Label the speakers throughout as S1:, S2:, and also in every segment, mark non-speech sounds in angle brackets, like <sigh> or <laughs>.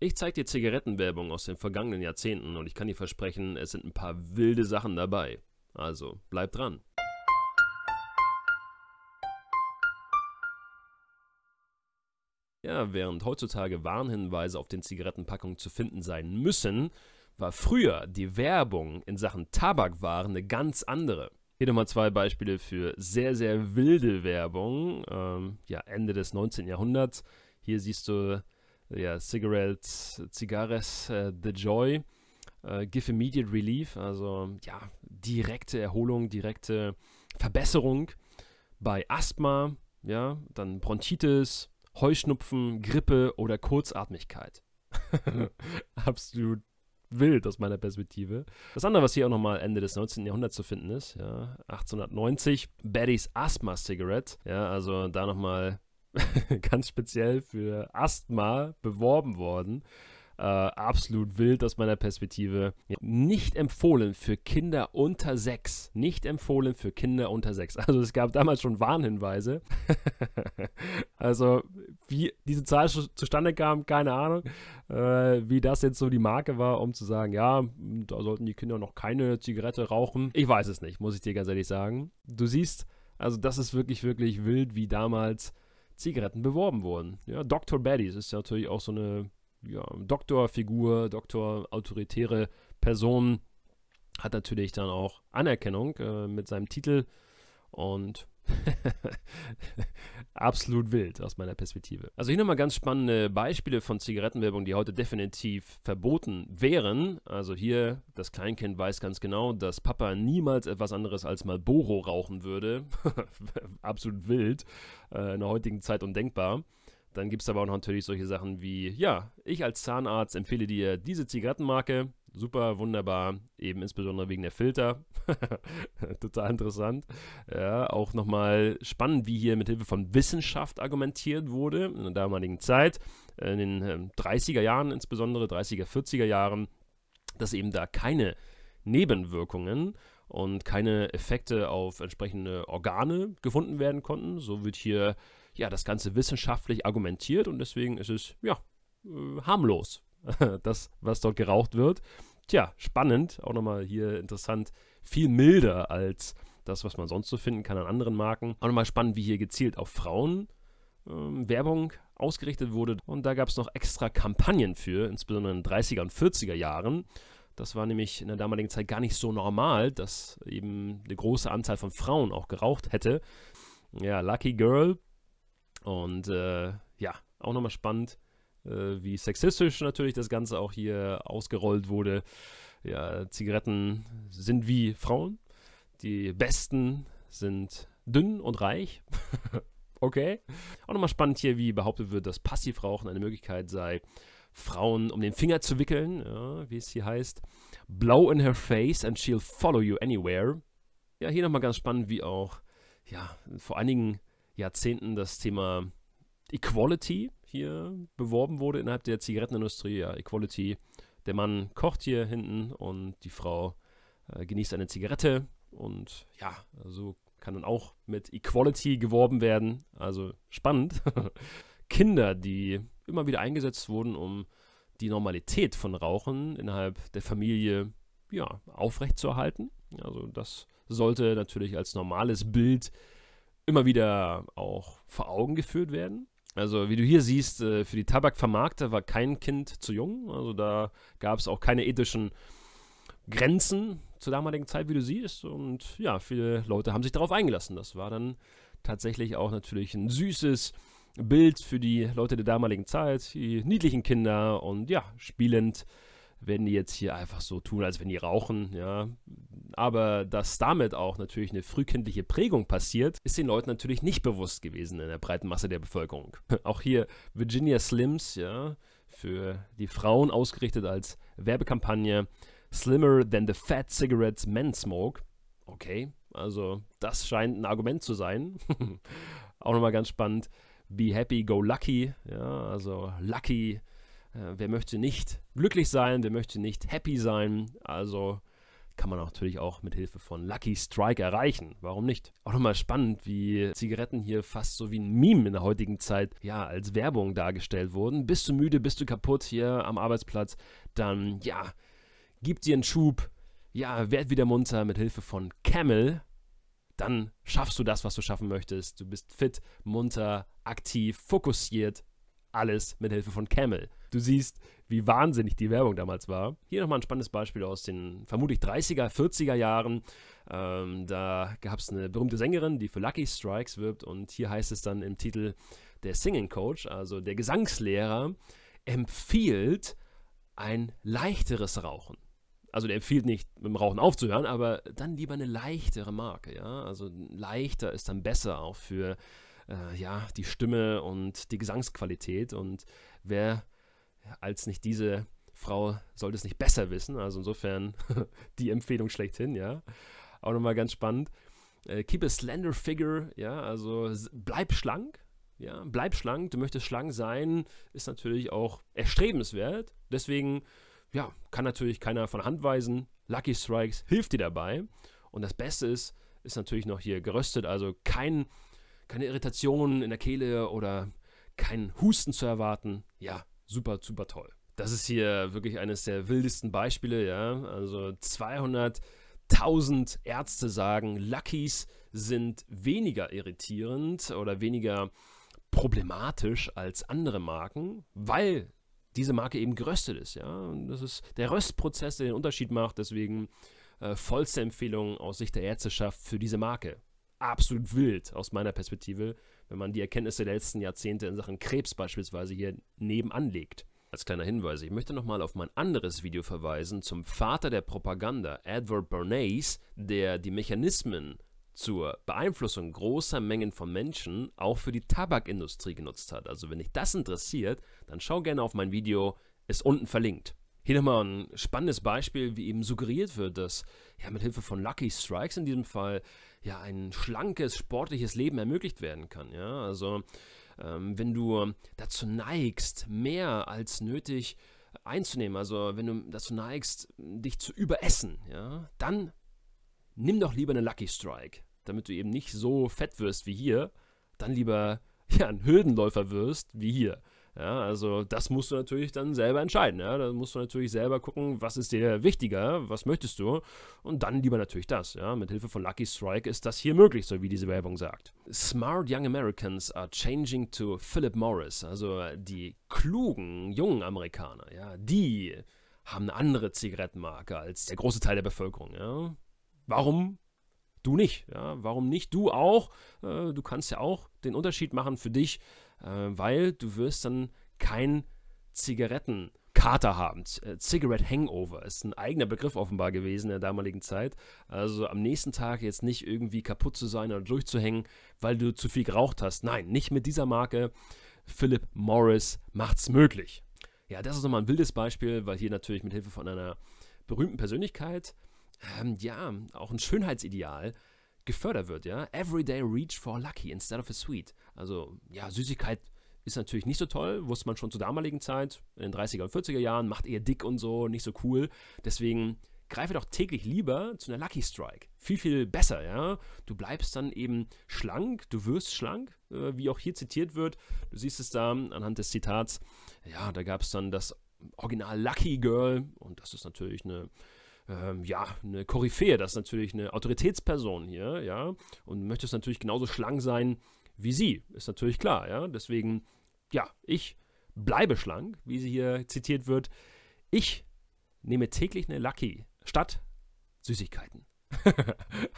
S1: Ich zeige dir Zigarettenwerbung aus den vergangenen Jahrzehnten und ich kann dir versprechen, es sind ein paar wilde Sachen dabei. Also, bleib dran. Ja, während heutzutage Warnhinweise auf den Zigarettenpackungen zu finden sein müssen, war früher die Werbung in Sachen Tabakwaren eine ganz andere. Hier nochmal zwei Beispiele für sehr, sehr wilde Werbung. Ähm, ja, Ende des 19. Jahrhunderts. Hier siehst du ja, Cigarettes, Zigares, äh, The Joy, äh, Give Immediate Relief, also ja, direkte Erholung, direkte Verbesserung bei Asthma, ja, dann Bronchitis, Heuschnupfen, Grippe oder Kurzatmigkeit. <laughs> Absolut wild aus meiner Perspektive. Das andere, was hier auch nochmal Ende des 19. Jahrhunderts zu finden ist, ja, 1890, Betty's Asthma Cigarette, ja, also da nochmal <laughs> ganz speziell für Asthma beworben worden. Äh, absolut wild aus meiner Perspektive. Nicht empfohlen für Kinder unter sechs. Nicht empfohlen für Kinder unter sechs. <laughs> Also es gab damals schon Warnhinweise. <laughs> also wie diese Zahl zustande kam, keine Ahnung. Äh, wie das jetzt so die Marke war, um zu sagen, ja, da sollten die Kinder noch keine Zigarette rauchen. Ich weiß es nicht, muss ich dir ganz ehrlich sagen. Du siehst, also das ist wirklich, wirklich wild, wie damals Zigaretten beworben wurden. Ja, Dr. Baddies ist ja natürlich auch so eine ja, Doktorfigur, Doktor autoritäre Person, hat natürlich dann auch Anerkennung äh, mit seinem Titel und <laughs> Absolut wild aus meiner Perspektive. Also hier nochmal ganz spannende Beispiele von Zigarettenwerbung, die heute definitiv verboten wären. Also hier, das Kleinkind weiß ganz genau, dass Papa niemals etwas anderes als Malboro rauchen würde. <laughs> Absolut wild. Äh, in der heutigen Zeit undenkbar. Dann gibt es aber auch natürlich solche Sachen wie, ja, ich als Zahnarzt empfehle dir diese Zigarettenmarke super wunderbar, eben insbesondere wegen der Filter. <laughs> Total interessant. Ja, auch nochmal spannend, wie hier mit Hilfe von Wissenschaft argumentiert wurde in der damaligen Zeit, äh, in den 30er ähm, Jahren insbesondere, 30er, 40er Jahren, dass eben da keine Nebenwirkungen und keine Effekte auf entsprechende Organe gefunden werden konnten. So wird hier ja das Ganze wissenschaftlich argumentiert und deswegen ist es ja äh, harmlos, <laughs> das, was dort geraucht wird. Tja, spannend, auch nochmal hier interessant, viel milder als das, was man sonst so finden kann an anderen Marken. Auch nochmal spannend, wie hier gezielt auf Frauen ähm, Werbung ausgerichtet wurde. Und da gab es noch extra Kampagnen für, insbesondere in den 30er und 40er Jahren. Das war nämlich in der damaligen Zeit gar nicht so normal, dass eben eine große Anzahl von Frauen auch geraucht hätte. Ja, Lucky Girl. Und äh, ja, auch nochmal spannend, äh, wie sexistisch natürlich das Ganze auch hier ausgerollt wurde. Ja, Zigaretten sind wie Frauen. Die Besten sind dünn und reich. <laughs> okay. Auch nochmal spannend hier, wie behauptet wird, dass Passivrauchen eine Möglichkeit sei, Frauen um den Finger zu wickeln, ja, wie es hier heißt. Blow in her face and she'll follow you anywhere. Ja, hier nochmal ganz spannend, wie auch ja, vor einigen Jahrzehnten das Thema Equality hier beworben wurde innerhalb der Zigarettenindustrie, ja, Equality. Der Mann kocht hier hinten und die Frau äh, genießt eine Zigarette und ja, so kann dann auch mit Equality geworben werden. Also spannend. <laughs> Kinder, die immer wieder eingesetzt wurden, um die Normalität von Rauchen innerhalb der Familie ja, aufrechtzuerhalten. Also das sollte natürlich als normales Bild immer wieder auch vor Augen geführt werden. Also, wie du hier siehst, äh, für die Tabakvermarkter war kein Kind zu jung. Also, da gab es auch keine ethischen Grenzen zur damaligen Zeit, wie du siehst. Und ja, viele Leute haben sich darauf eingelassen. Das war dann tatsächlich auch natürlich ein süßes Bild für die Leute der damaligen Zeit, die niedlichen Kinder und ja, spielend wenn die jetzt hier einfach so tun, als wenn die rauchen, ja. Aber dass damit auch natürlich eine frühkindliche Prägung passiert, ist den Leuten natürlich nicht bewusst gewesen in der breiten Masse der Bevölkerung. <laughs> Auch hier Virginia Slims, ja, für die Frauen ausgerichtet als Werbekampagne. Slimmer than the fat cigarettes men smoke. Okay, also das scheint ein Argument zu sein. <laughs> auch nochmal ganz spannend. Be happy, go lucky. Ja, also lucky äh, wer möchte nicht glücklich sein, wer möchte nicht happy sein? Also kann man natürlich auch mit Hilfe von Lucky Strike erreichen. Warum nicht? Auch nochmal spannend, wie Zigaretten hier fast so wie ein Meme in der heutigen Zeit ja als Werbung dargestellt wurden. Bist du müde, bist du kaputt hier am Arbeitsplatz, dann ja, gib dir einen Schub, ja, werd wieder munter mit Hilfe von Camel. Dann schaffst du das, was du schaffen möchtest. Du bist fit, munter, aktiv, fokussiert alles mit Hilfe von Camel. Du siehst, wie wahnsinnig die Werbung damals war. Hier nochmal ein spannendes Beispiel aus den vermutlich 30er, 40er Jahren. Ähm, da gab es eine berühmte Sängerin, die für Lucky Strikes wirbt und hier heißt es dann im Titel, der Singing Coach, also der Gesangslehrer, empfiehlt ein leichteres Rauchen. Also der empfiehlt nicht, mit dem Rauchen aufzuhören, aber dann lieber eine leichtere Marke, ja. Also leichter ist dann besser auch für äh, ja, die Stimme und die Gesangsqualität. Und wer als nicht diese Frau sollte es nicht besser wissen. Also insofern <laughs> die Empfehlung schlechthin, ja. Auch nochmal ganz spannend. Äh, keep a slender figure, ja, also bleib schlank, ja, bleib schlank, du möchtest schlank sein, ist natürlich auch erstrebenswert. Deswegen, ja, kann natürlich keiner von Hand weisen. Lucky Strikes hilft dir dabei. Und das Beste ist, ist natürlich noch hier geröstet, also kein keine Irritationen in der Kehle oder keinen Husten zu erwarten. Ja, super, super toll. Das ist hier wirklich eines der wildesten Beispiele, ja. Also 200.000 Ärzte sagen, Luckys sind weniger irritierend oder weniger problematisch als andere Marken, weil diese Marke eben geröstet ist, ja. Und das ist der Röstprozess, der den Unterschied macht. Deswegen äh, vollste Empfehlung aus Sicht der Ärzteschaft für diese Marke absolut wild aus meiner Perspektive, wenn man die Erkenntnisse der letzten Jahrzehnte in Sachen Krebs beispielsweise hier nebenan legt. Als kleiner Hinweis, ich möchte nochmal auf mein anderes Video verweisen zum Vater der Propaganda, Edward Bernays, der die Mechanismen zur Beeinflussung großer Mengen von Menschen auch für die Tabakindustrie genutzt hat. Also wenn dich das interessiert, dann schau gerne auf mein Video, ist unten verlinkt. Hier nochmal ein spannendes Beispiel, wie eben suggeriert wird, dass ja mit Hilfe von Lucky Strikes in diesem Fall ja ein schlankes, sportliches Leben ermöglicht werden kann. Ja, also ähm, wenn du dazu neigst, mehr als nötig einzunehmen, also wenn du dazu neigst, dich zu überessen, ja, dann nimm doch lieber eine Lucky Strike, damit du eben nicht so fett wirst wie hier, dann lieber ja, ein Hürdenläufer wirst wie hier. Ja, also das musst du natürlich dann selber entscheiden. Ja? Da musst du natürlich selber gucken, was ist dir wichtiger, was möchtest du und dann lieber natürlich das. Ja? Mit Hilfe von Lucky Strike ist das hier möglich, so wie diese Werbung sagt. Smart young Americans are changing to Philip Morris, also die klugen jungen Amerikaner. Ja? Die haben eine andere Zigarettenmarke als der große Teil der Bevölkerung. Ja? Warum Du nicht. Ja, warum nicht? Du auch. Äh, du kannst ja auch den Unterschied machen für dich, äh, weil du wirst dann kein Zigaretten. Kater haben. Äh, Cigarette Hangover ist ein eigener Begriff offenbar gewesen in der damaligen Zeit. Also am nächsten Tag jetzt nicht irgendwie kaputt zu sein oder durchzuhängen, weil du zu viel geraucht hast. Nein, nicht mit dieser Marke. Philip Morris macht's möglich. Ja, das ist nochmal ein wildes Beispiel, weil hier natürlich mit Hilfe von einer berühmten Persönlichkeit ähm, ja, auch ein Schönheitsideal gefördert wird, ja. Everyday reach for lucky instead of a sweet. Also, ja, Süßigkeit ist natürlich nicht so toll, wusste man schon zur damaligen Zeit, in den 30er und 40er Jahren, macht eher dick und so, nicht so cool. Deswegen greife doch täglich lieber zu einer Lucky Strike. Viel, viel besser, ja. Du bleibst dann eben schlank, du wirst schlank, äh, wie auch hier zitiert wird. Du siehst es da anhand des Zitats. Ja, da gab es dann das Original Lucky Girl und das ist natürlich eine ähm, ja, eine Koryphäe, das ist natürlich eine Autoritätsperson hier, ja, und möchtest natürlich genauso schlank sein wie sie, ist natürlich klar, ja. Deswegen, ja, ich bleibe schlank, wie sie hier zitiert wird. Ich nehme täglich eine Lucky statt Süßigkeiten. <laughs>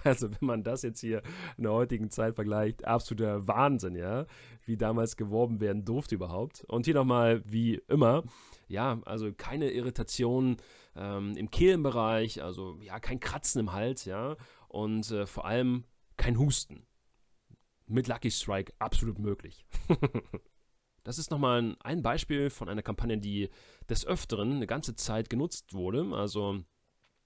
S1: also, wenn man das jetzt hier in der heutigen Zeit vergleicht, absoluter Wahnsinn, ja. Wie damals geworben werden durfte überhaupt. Und hier nochmal, wie immer, ja, also keine Irritationen ähm, im Kehlenbereich, also ja, kein Kratzen im Hals, ja, und äh, vor allem kein Husten. Mit Lucky Strike absolut möglich. <laughs> Das ist nochmal ein Beispiel von einer Kampagne, die des Öfteren eine ganze Zeit genutzt wurde, also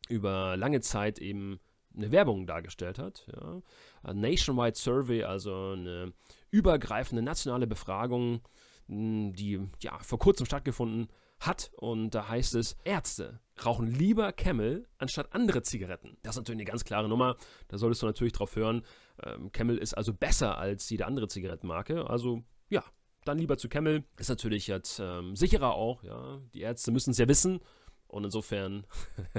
S1: über lange Zeit eben eine Werbung dargestellt hat. Ja. A Nationwide Survey, also eine übergreifende nationale Befragung, hm, die ja vor kurzem stattgefunden hat. Und da heißt es, Ärzte rauchen lieber Camel anstatt andere Zigaretten. Das ist natürlich eine ganz klare Nummer. Da solltest du natürlich drauf hören. Ähm, Camel ist also besser als jede andere Zigarettenmarke. Also ja, dann lieber zu Camel. Ist natürlich jetzt ähm, sicherer auch. Ja, die Ärzte müssen es ja wissen. Und insofern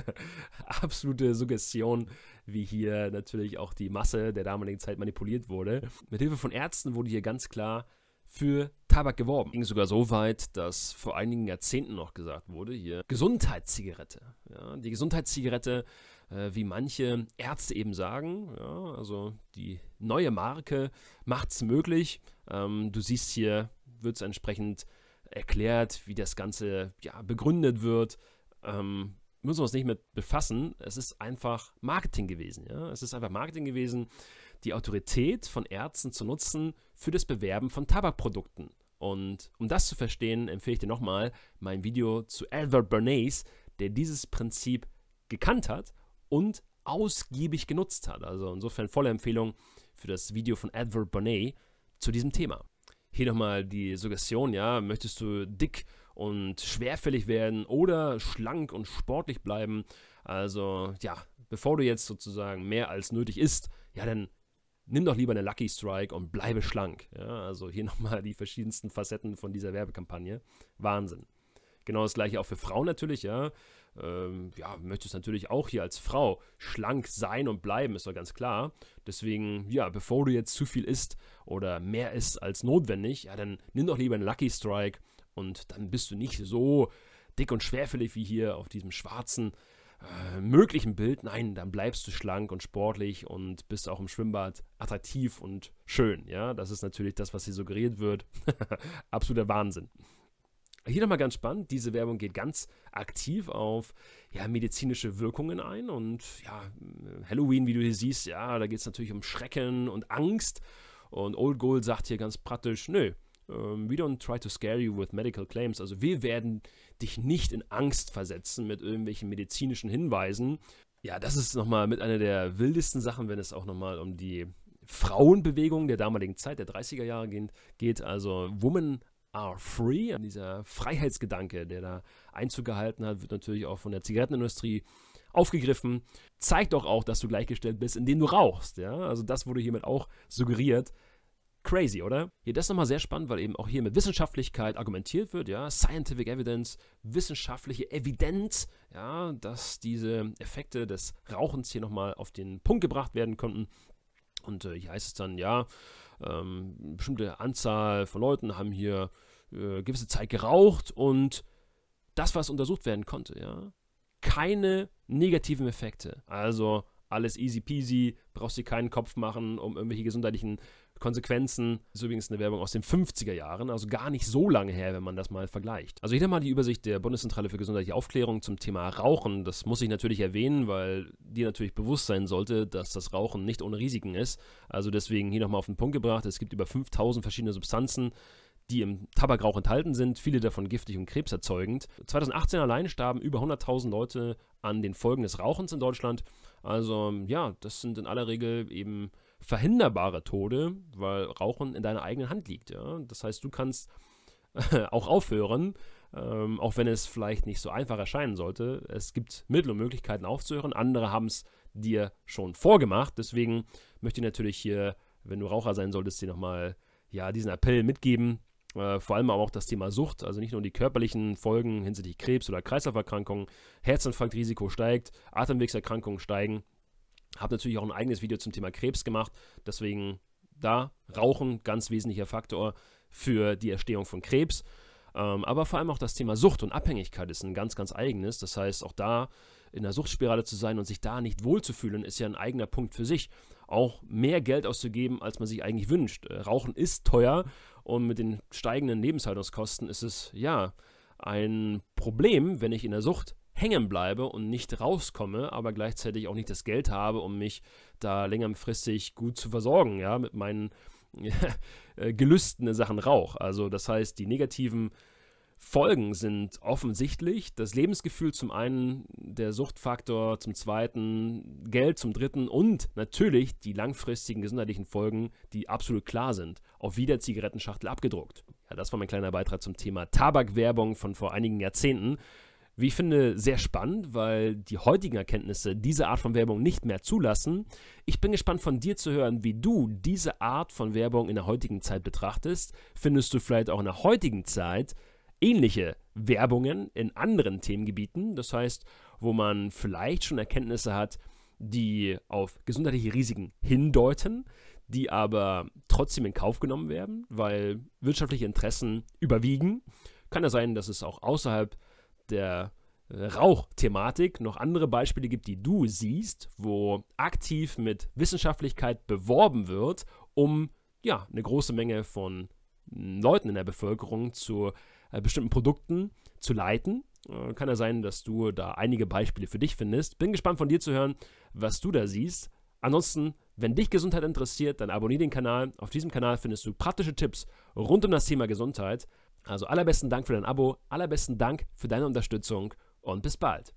S1: <laughs> absolute Suggestion, wie hier natürlich auch die Masse der damaligen Zeit manipuliert wurde. Mit Hilfe von Ärzten wurde hier ganz klar für Tabak geworben. Ging sogar so weit, dass vor einigen Jahrzehnten noch gesagt wurde, hier Gesundheitszigarette. Ja, die Gesundheitszigarette, äh, wie manche Ärzte eben sagen, ja, also die neue Marke macht es möglich. Ähm, du siehst hier, wird es entsprechend erklärt, wie das Ganze ja, begründet wird. Ähm, müssen wir uns nicht mit befassen. Es ist einfach Marketing gewesen. Ja? Es ist einfach Marketing gewesen, die Autorität von Ärzten zu nutzen für das Bewerben von Tabakprodukten. Und um das zu verstehen, empfehle ich dir nochmal mein Video zu Albert Bernays, der dieses Prinzip gekannt hat und ausgiebig genutzt hat. Also insofern volle Empfehlung für das Video von Edward Bernays zu diesem Thema. Hier nochmal die Suggestion, ja, möchtest du dick und schwerfällig werden oder schlank und sportlich bleiben? Also ja, bevor du jetzt sozusagen mehr als nötig isst, ja, dann nimm doch lieber eine Lucky Strike und bleibe schlank. Ja, also hier <laughs> nochmal die verschiedensten Facetten von dieser Werbekampagne. Wahnsinn. Genau das gleiche auch für Frauen natürlich, ja. Ähm, ja, möchtest natürlich auch hier als Frau schlank sein und bleiben, ist doch ganz klar. Deswegen, ja, bevor du jetzt zu viel isst oder mehr isst als notwendig, ja, dann nimm doch lieber einen Lucky Strike und dann bist du nicht so dick und schwerfällig wie hier auf diesem schwarzen äh, möglichen Bild, nein, dann bleibst du schlank und sportlich und bist auch im Schwimmbad attraktiv und schön. Ja, das ist natürlich das, was hier suggeriert wird. <laughs> Absoluter Wahnsinn. Hier nochmal ganz spannend, diese Werbung geht ganz aktiv auf ja, medizinische Wirkungen ein und ja, Halloween, wie du hier siehst, ja, da geht es natürlich um Schrecken und Angst und Old Gold sagt hier ganz praktisch, nö, um, ähm, we don't try to scare you with medical claims. Also wir werden dich nicht in Angst versetzen mit irgendwelchen medizinischen Hinweisen. Ja, das ist nochmal mit einer der wildesten Sachen, wenn es auch nochmal um die Frauenbewegung der damaligen Zeit, der 30er Jahre geht. Also Women are free. Dieser Freiheitsgedanke, der da Einzug gehalten hat, wird natürlich auch von der Zigarettenindustrie aufgegriffen. Zeigt doch auch, dass du gleichgestellt bist, indem du rauchst. Ja? Also das wurde hiermit auch suggeriert. Crazy, oder? Hier, das ist nochmal sehr spannend, weil eben auch hier mit Wissenschaftlichkeit argumentiert wird, ja, Scientific Evidence, wissenschaftliche Evidenz, ja, dass diese Effekte des Rauchens hier nochmal auf den Punkt gebracht werden konnten. Und äh, hier heißt es dann, ja, ähm, eine bestimmte Anzahl von Leuten haben hier äh, gewisse Zeit geraucht und das, was untersucht werden konnte, ja, keine negativen Effekte. Also alles easy peasy, brauchst dir keinen Kopf machen um irgendwelche gesundheitlichen Konsequenzen. Das ist übrigens eine Werbung aus den 50er Jahren, also gar nicht so lange her, wenn man das mal vergleicht. Also hier mal die Übersicht der Bundeszentrale für gesundheitliche Aufklärung zum Thema Rauchen. Das muss ich natürlich erwähnen, weil dir natürlich bewusst sein sollte, dass das Rauchen nicht ohne Risiken ist. Also deswegen hier nochmal auf den Punkt gebracht, es gibt über 5000 verschiedene Substanzen, die im Tabakrauch enthalten sind, viele davon giftig und krebserzeugend. 2018 allein starben über 100.000 Leute an den Folgen des Rauchens in Deutschland. Also ja, das sind in aller Regel eben verhinderbare Tode, weil Rauchen in deiner eigenen Hand liegt. Ja? Das heißt, du kannst <laughs> auch aufhören, ähm, auch wenn es vielleicht nicht so einfach erscheinen sollte. Es gibt Mittel und Möglichkeiten aufzuhören. Andere haben es dir schon vorgemacht. Deswegen möchte ich natürlich hier, wenn du Raucher sein solltest, dir nochmal ja, diesen Appell mitgeben. Äh, vor allem aber auch das Thema Sucht, also nicht nur die körperlichen Folgen hinsichtlich Krebs oder Kreislauferkrankungen, Herzinfarktrisiko steigt, Atemwegserkrankungen steigen. Habe natürlich auch ein eigenes Video zum Thema Krebs gemacht, deswegen da Rauchen ganz wesentlicher Faktor für die Erstehung von Krebs. Ähm, aber vor allem auch das Thema Sucht und Abhängigkeit ist ein ganz, ganz eigenes. Das heißt, auch da in der Suchtspirale zu sein und sich da nicht wohlzufühlen, ist ja ein eigener Punkt für sich. Auch mehr Geld auszugeben, als man sich eigentlich wünscht. Äh, Rauchen ist teuer und mit den steigenden Lebenshaltungskosten ist es ja ein Problem, wenn ich in der Sucht hängen bleibe und nicht rauskomme, aber gleichzeitig auch nicht das Geld habe, um mich da längerfristig gut zu versorgen, ja, mit meinen <laughs> äh, Gelüsten Sachen Rauch. Also das heißt, die negativen Folgen sind offensichtlich das Lebensgefühl zum einen, der Suchtfaktor zum zweiten, Geld zum dritten und natürlich die langfristigen gesundheitlichen Folgen, die absolut klar sind, auf wieder Zigarettenschachtel abgedruckt. Ja, das war mein kleiner Beitrag zum Thema Tabakwerbung von vor einigen Jahrzehnten. Wie ich finde, sehr spannend, weil die heutigen Erkenntnisse diese Art von Werbung nicht mehr zulassen. Ich bin gespannt von dir zu hören, wie du diese Art von Werbung in der heutigen Zeit betrachtest. Findest du vielleicht auch in der heutigen Zeit ähnliche Werbungen in anderen Themengebieten. Das heißt, wo man vielleicht schon Erkenntnisse hat, die auf gesundheitliche Risiken hindeuten, die aber trotzdem in Kauf genommen werden, weil wirtschaftliche Interessen überwiegen. Kann ja sein, dass es auch außerhalb der Rauchthematik noch andere Beispiele gibt, die du siehst, wo aktiv mit Wissenschaftlichkeit beworben wird, um ja eine große Menge von Leuten in der Bevölkerung zur äh, bestimmten Produkten zu leiten. Äh, kann ja sein, dass du da einige Beispiele für dich findest. Bin gespannt von dir zu hören, was du da siehst. Ansonsten, wenn dich Gesundheit interessiert, dann abonniere den Kanal. Auf diesem Kanal findest du praktische Tipps rund um das Thema Gesundheit. Also allerbesten Dank für dein Abo, allerbesten Dank für deine Unterstützung und bis bald.